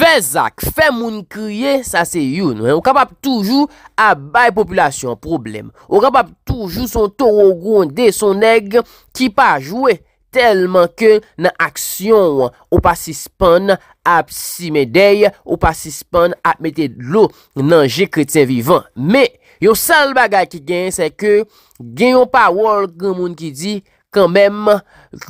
Fèzak, fè moun kriye, sa se youn. Ou kapap toujou ap bay poplasyon problem. Ou kapap toujou son toro gonde, son neg ki pa jwè. Telman ke nan aksyon ou pa sispan ap si medey, ou pa sispan ap meted lo nan je kretien vivan. Me, yo sal bagay ki gen, se ke gen yon pa world goun moun ki di... Kan menm,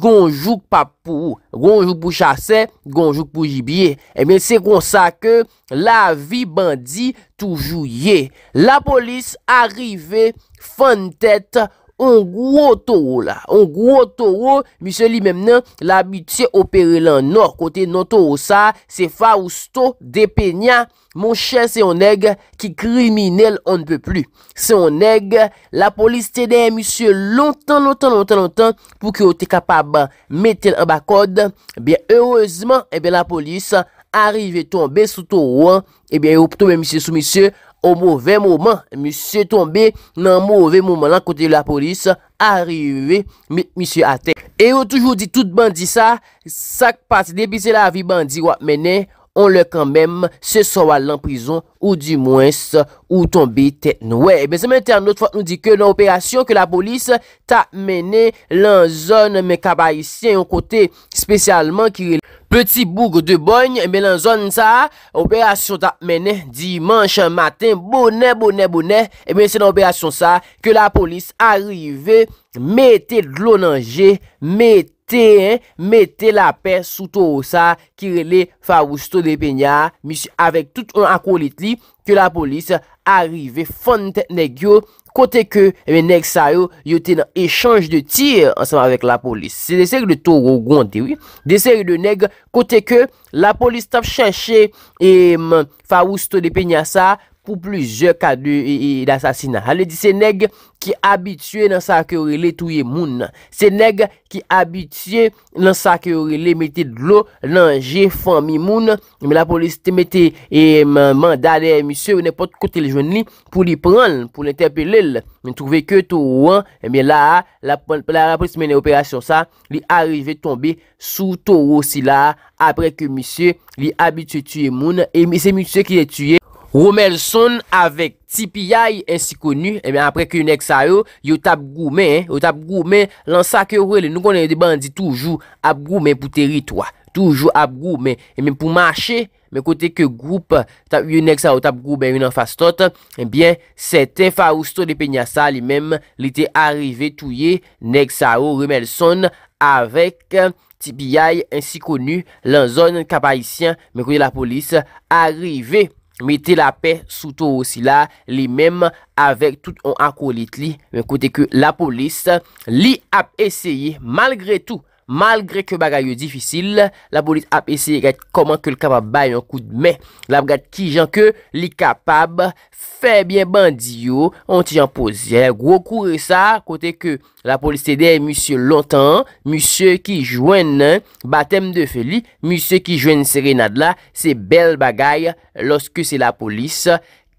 gonjouk pa pou ou. Gonjouk pou chase, gonjouk pou jibye. Emen, se kon sa ke la vi bandi toujou ye. La polis arive, fan tete, On gwo to wou la, on gwo to wou, misye li memnen, la bitye opere lan nor, kote non to wou sa, se fa ou sto, depe nya, mon chè se yon neg, ki kriminelle, on ne peut plus. Se yon neg, la polis tede, misye, lontan, lontan, lontan, lontan, pou ki yo te kapab mette an bakod. Ben, heureusement, eh la polis arrive ton beso to wou, e eh ben, yo ptou, misye sou, misye. Ou mouvè mouman, msè tombe nan mouvè mouman lan kote la polis, arive msè a te. E ou toujou di tout bandi sa, sak pati debise la vi bandi wap mene, on le kanmèm se sowa lan prizon ou di mwens ou tombe te noue. Bezè mè tè an notfot nou di ke nan operasyon ke la polis ta mene lan zon mè kaba isyen yon kote spesyalman ki... Peti boug de bogn, men eh en zon sa, operasyon ta menen, dimanche matin, bonen, bonen, bonen, eh men se nan operasyon sa, ke la polis arive, mette glonanje, mette, mette la pe sou tou sa, kirele farousto de penya, misi avek tout an akolit li, ke la polis arive fontenegyo, kote ke men eh neg sa yo yote nan echanj de tir ansan avèk la polis. Se dese yon de Togo ou Gwantewi, dese yon de neg kote ke la polis tap chache e eh, Faousto de Peñasa pou pluje kadu e, e, e d'assasina. Ale di se neg ki abitue nan sa ke ori le touye moun. Se neg ki abitue nan sa ke ori le mette d'lo nan je fan mi moun. Me la polis te mette e mandade e misye ou ne pot kote le joun li pou li pran pou ne terpele. Me trouve ke tou ou an, e me la la polis meni operasyon sa li arrive tombe sou tou ou si la apre ke misye li abitue touye moun e misye misye ki le touye Romelson avèk tipi yae ensi konu, emè eh apre ke yon ek sa yo, yo tap goumen, eh, yo tap goumen lan sa kèwèle, nou konen de bandi toujou ap goumen pou teritwa, toujou ap goumen, emè eh pou mache, men kote ke goup, yo nek sa yo tap goumen yon an fas tot, enbyen, seten fa ousto de penyasa li mem, li te arrive touye, nek sa yo, Romelson avèk tipi yae ensi konu, lan zon kapayisyen, men kote la polis, arrive, Mette la pe sou tou osi la, li menm avek tout an akolit li. Mwen kote ke la polis li ap eseye malgre tou. Malgre ke bagay yo difisil, la polis ap eseye gade koman ke l kapab bay yon kou d'me. Lap gade ki jan ke li kapab febyen bandiyo, onti jan pozye. Gwo koure sa, kote ke la polis te dey monsye lontan, monsye ki jwen batem de feli, monsye ki jwen serenadla. Se bel bagay loske se la polis.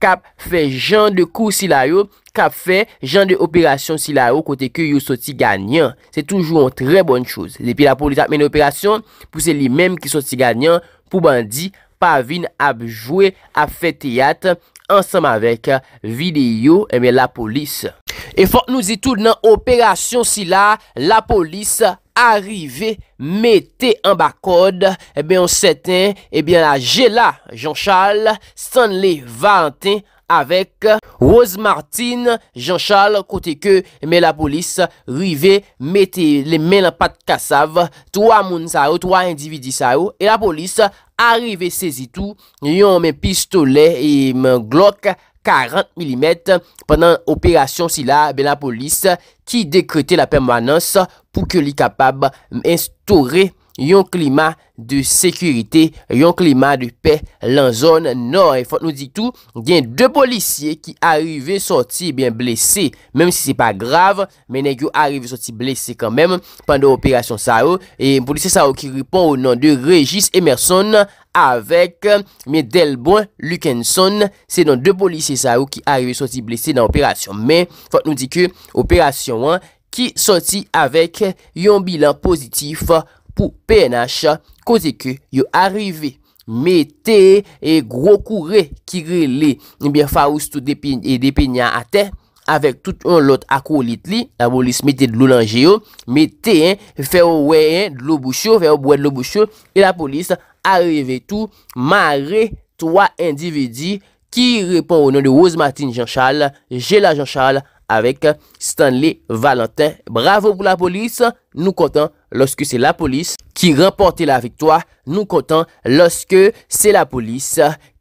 Kap fe jan de kou sila yo, kap fe jan de operasyon sila yo kote ke yo soti ganyan. Se toujou an tre bon chouz. Depi la polis ap men operasyon, pou se li menm ki soti ganyan pou bandi pa vin ap jwe ap fe teyat ansam avek videyo eme eh la polis. E fok nou zi tout nan operasyon sila la polis. Arrive, mette an bakode, ebe yon seten, ebe yon la jela, Jean Charles, san le vante, avek Rose Martin, Jean Charles, kote ke, ebe la polis, rive, mette le men la pat kasav, 3 moun sa ou, 3 individi sa ou, e la polis, arrive sezi tou, yon men pistole, e men glok 40 mm, pandan operasyon si la, ebe la polis, ki dekrete la permanans, pou ke li kapab instore yon klima de sekurite, yon klima de pe lan zon non. E fote nou di tout, gen dwe policye ki arive soti eh blesse, menm si se pa grave, menm negyo arive soti blesse kanmen, pandan operasyon sa ou, e policye sa ou ki ripon ou nan de Regis Emerson, avek men del bon Lukenson, se nan dwe policye sa ou ki arive soti blesse nan operasyon. Men, fote nou di ke operasyon an, Ki soti avek yon bilan pozitif pou PNH kote ke yon arive. Mete e grokoure ki grele. Nibye Faoustou e depenya ate. Avek touton lot akou lit li. La polis mete de loulan geyo. Mete fe ouweye de lou boucho. Fe oubouye de lou boucho. E la polis arive tou. Mare 3 individi ki repon ou nan de Rose Martin Jean Charles. Je la Jean Charles. Awek Stanley Valentin, bravo pou la polis, nou kontan loske se la polis ki rempante la viktwa, nou kontan loske se la polis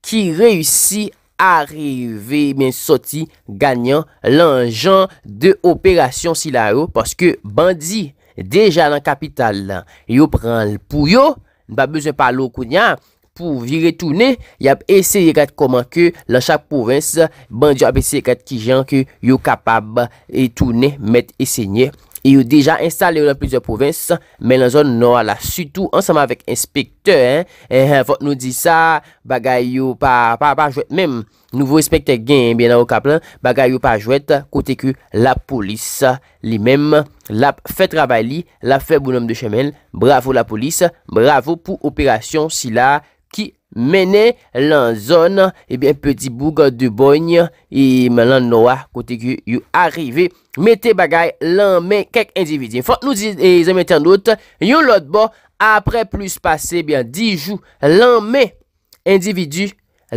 ki reysi areve men soti ganyan lanjan de operasyon si la yo. Paske bandi deja lan kapital lan, yo pran pou yo, nan pa bezen pa lo kounyan. pou vire toune, y ap ese ye gade koman ke, lan chak pouvens, ban di ap ese ye gade ki jan, ke yo kapab, e toune, met, e senye, e yo deja installe ou la pleze pouvens, men la zon nou ala, sutou, ansama vek inspektor, e, vot eh, eh, nou di sa, bagay yo, pa, pa, pa, jwet, mem, nouvo inspektor gen, eh bien nan wakab lan, bagay yo pa jwet, kote ke, la polis, li mem, la, fet rabali, la febounom de chemen, bravo la polis, bravo pou operasyon, Mene, lan zon, ebyen peti bouga de bony, eman lan noa, kote ki yu arrive, mete bagay, lanmen, kek individu, fote nou di, e zemete an dote, yon lot bo, apre plus pase, ebyen, di jou, lanmen, individu,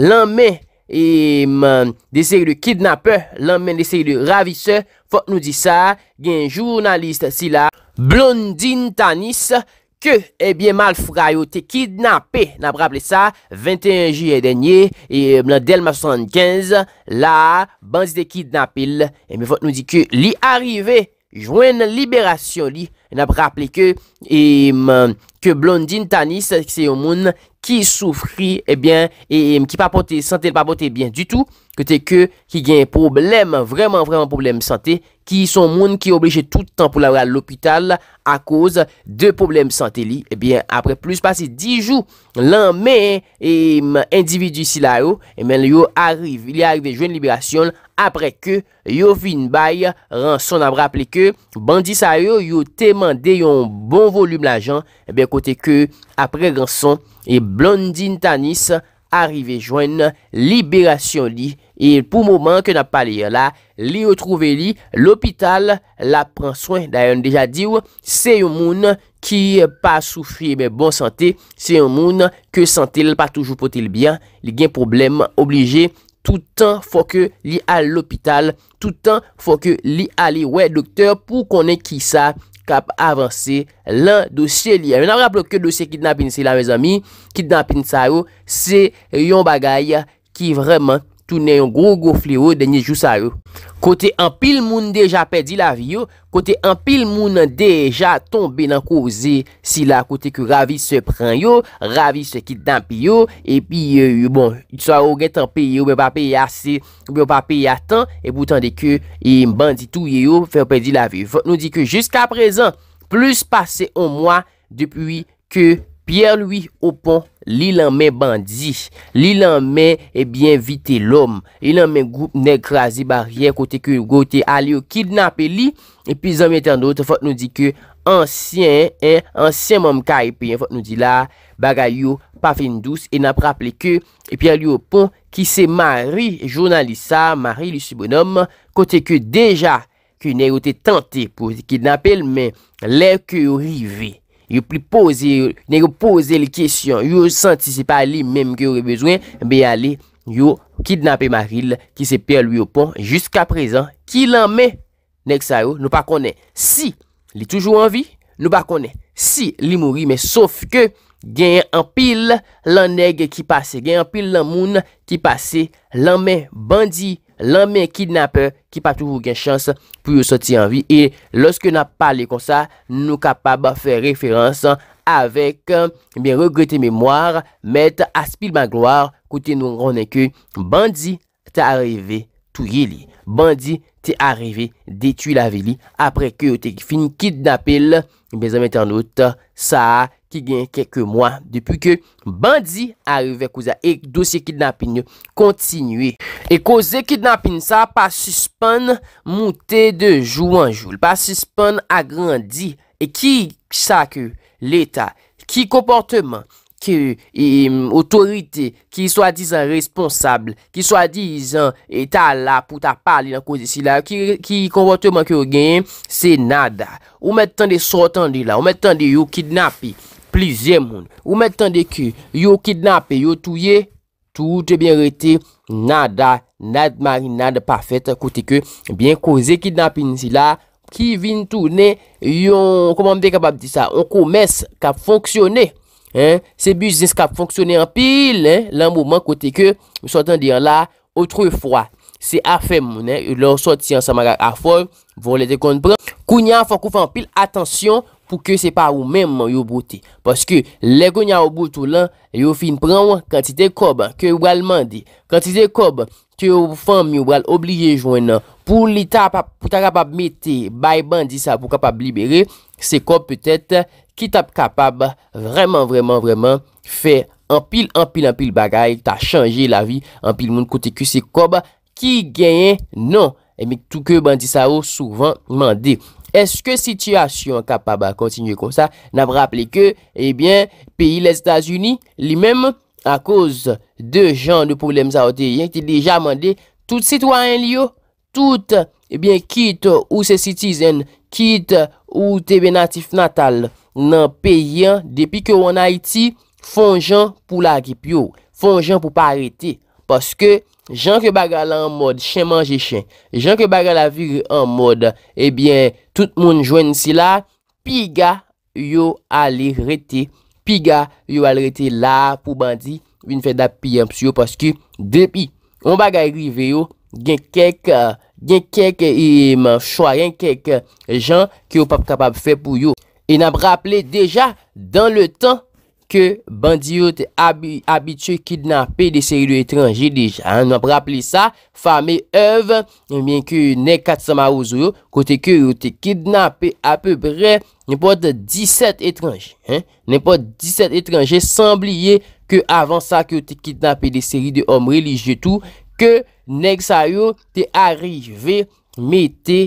lanmen, eman, dese yu de kidnapper, lanmen, dese yu de ravise, fote nou di sa, gen jounaliste si la, blondin tanis, ke ebyen eh mal fuga yo te kidnapè, nan prable sa, 21 ju e denye, e blan delma 75, la, banzite kidnapè, e mivote nou di ke, li arive, jwen li liberasyon li, nan ap rappele ke e, ke blondin tanis, ki se yon moun ki soufri, ebyen eh e, e, ki papote, sante papote, ebyen du tout, kote ke ki gen problem, vreman vreman problem sante ki son moun ki obleje toutan pou la vreman l'opital a koz de problem sante li, ebyen eh apre plus pase di jou, lan men ebyen individu si la yo ebyen eh yo arrive, li arrive joen liberasyon, apre ke yo vin bay, ran son nan rappele ke bandis a yo, yo teman de yon bon volume eh la jan, ben kote ke apre ganson e blondin tanis arive jwen, liberasyon li, e pou mouman ke na pali la, li retrouve li, l'opital la pren soin, da yon deja diw, se yon moun ki pa soufri, ben bon sante, se yon moun ke sante li pa toujou potil bien, li gen problem oblige, toutan fò ke li al l'opital, toutan fò ke li ali, wè doktèr pou konen ki sa, Kap avansi lan dosye li. Men ap rap lo ke dosye kidnapin. Se la mè zami, kidnapin sa yo. Se yon bagay ki vreman kipon. Tounen yon gro go fle yo denye jousa yo. Kote an pil moun deja pedi la vi yo. Kote an pil moun an deja tombe nan koze. Si la kote ki ravi se pren yo. Ravi se kit dan pi yo. Epi euh, yon bon. Yon sa ou gen tan pi yo. Be pa pi yon ase. Be pa pi yon atan. E boutan de ke yon bandi tou yo. Fe pedi la vi yo. Fote nou di ke jiska prezan. Plus pase yon mwa. Depi ki pier luy o pon. li lan men bandi, li lan men eh ebyen vite lom, li lan men goup nen grazi baryen kote ke yon gote a li yo kidnap li, epi zan mwen ten do te fote nou di ke ansyen, ansyen mwen mka epi, fote nou di la bagay yo pa fin dous, e napraple ke, epi a li yo pon ki se mari, jounan li sa, mari li subonom, kote ke deja ke yon gote tante pou ki napel, men lèk yo rivey. Yo pli pose, neg yo pose li kesyon, yo santi se pa li menm ki yo re bezwen, be ale yo kidnap e maril ki se pel yo pon. Juska prezan, ki lanme, neg sa yo, nou pa kone, si li toujou anvi, nou pa kone, si li mouri, me sof ke genye anpil lan neg ki pase, genye anpil lan moun ki pase, lanme bandi. Lanmen kidnapè ki pa touvou gen chans pou yo soti anvi. E loske nan pale kon sa, nou kapab fè referans avèk. Euh, ben, regre te mèmoar, met aspil ma gloar kote nou ronè ke bandi te areve tou ye li. Bandi te areve detu la ve li apre ke yo te fin kidnapè lè. Ben, zanmen te anvote sa. Ki gen keke mwa depu ke bandi areve kouza. E dosye kidnapin yo kontinue. E kouze kidnapin sa pa suspon mouten de jou anjoul. Pa suspon agrandi. E ki sa ke leta? Ki komporteman? Ki otorite? E, ki swa dizan responsable? Ki swa dizan etal la pou ta pali nan kouze sila? Ki komporteman ki yo gen? Se nada. Ou met tan de sotan li la? Ou met tan de yo kidnapi? plizye moun. Ou men tande ki yo kidnap e yo touye tout e bien rete. Nada nada marinade pa fete kote ke. Bien koze kidnap in si la ki vin toune yo komande kabab di sa. On komes ka fonksyone. Se buj zes ka fonksyone an pil lan mouman kote ke. Sotan diya la. Otro fwa. Se a fe moun. Le ou sot si an samagak a fol. Vou le de kon pran. Kounia fokou fan pil. Atansyon pou ke se pa ou menman yo bote. Paske le konya ou bote ou lan, yo fin pran wak kantite kob, ke wal mandi. Kantite kob, ke ou fam yo wal oblije jwen nan. Pou li ta kapab meti, bay bandi sa pou kapab libere, se kob petet ki tap kapab vreman, vreman, vreman, fe empil, empil, empil bagay, ta chanje la vi, empil moun kote ki se kob, ki genye nan. E mi tout ke bandisa ou oh, souvan mande Eske sityasyon kapab a kontinye kon sa N ap rappele ke Ebyen eh peyi le Stasiuni Li mem a koz De jan de poublem zaote oh, Yen ki deja mande Tout sitwaen li yo Tout ebyen eh kit ou se sitizen Kit ou tebe natif natal Nan peyen depi ke ou an Haiti Fon jan pou la gip yo Fon jan pou pa arete Poske Jan ke baga la an mod, chen manje chen, jan ke baga la vir an mod, ebyen, tout moun jwen nsi la, pi ga yo ale rete, pi ga yo ale rete la pou bandi, vin fè da pi an psiyo, paski, depi, on baga rive yo, gen kèk, gen kèk iman e, chwa, gen kèk jan ki yo pap kapab fè pou yo, e nan braple deja, dans le temps, Ke bandi yo te abitye kidnapè de seri de etranje deja. An ap rappele sa. Fame ev. Mwen eh ke nek katsama ouzo yo. Kote ke yo te kidnapè ap peu bre. Nen po de 17 etranje. Nen po de 17 etranje. San bliye ke avan sa. Ke yo te kidnapè de seri de om religye tou. Ke nek sa yo te arrive. Me te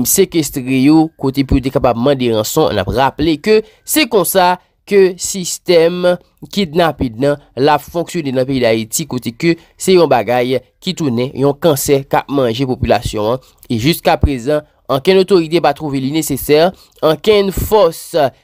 msekestre yo. Kote pou te kapabman de ranson. An ap rappele se kon sa. ke sistem ki dna pi dna la fonksyon de nan pi la eti kote ke se yon bagay ki toune, yon kanser ka manje populasyon. E jiska prezan, anken otoride pa trove li nesecer, anken fos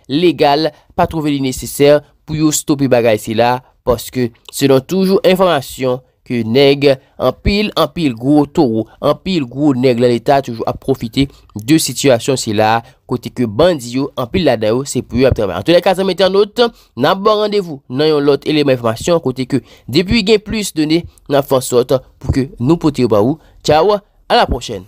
legal pa trove li nesecer pou yo stopi bagay se la, poske se don toujou informasyon. Kè neg, anpil, anpil, gwo, toro, anpil, gwo, neg. La lèta toujou ap profite de situasyon si la. Kote ke bandi yo, anpil la da yo, se pou yo ap trabe. Anto la kase metan not, nan bo randevou, nan yon lot, eleman informasyon. Kote ke debi gen plus, dene, nan fonsot, pou ke nou pote yo ba ou. Tchao, a la prochen.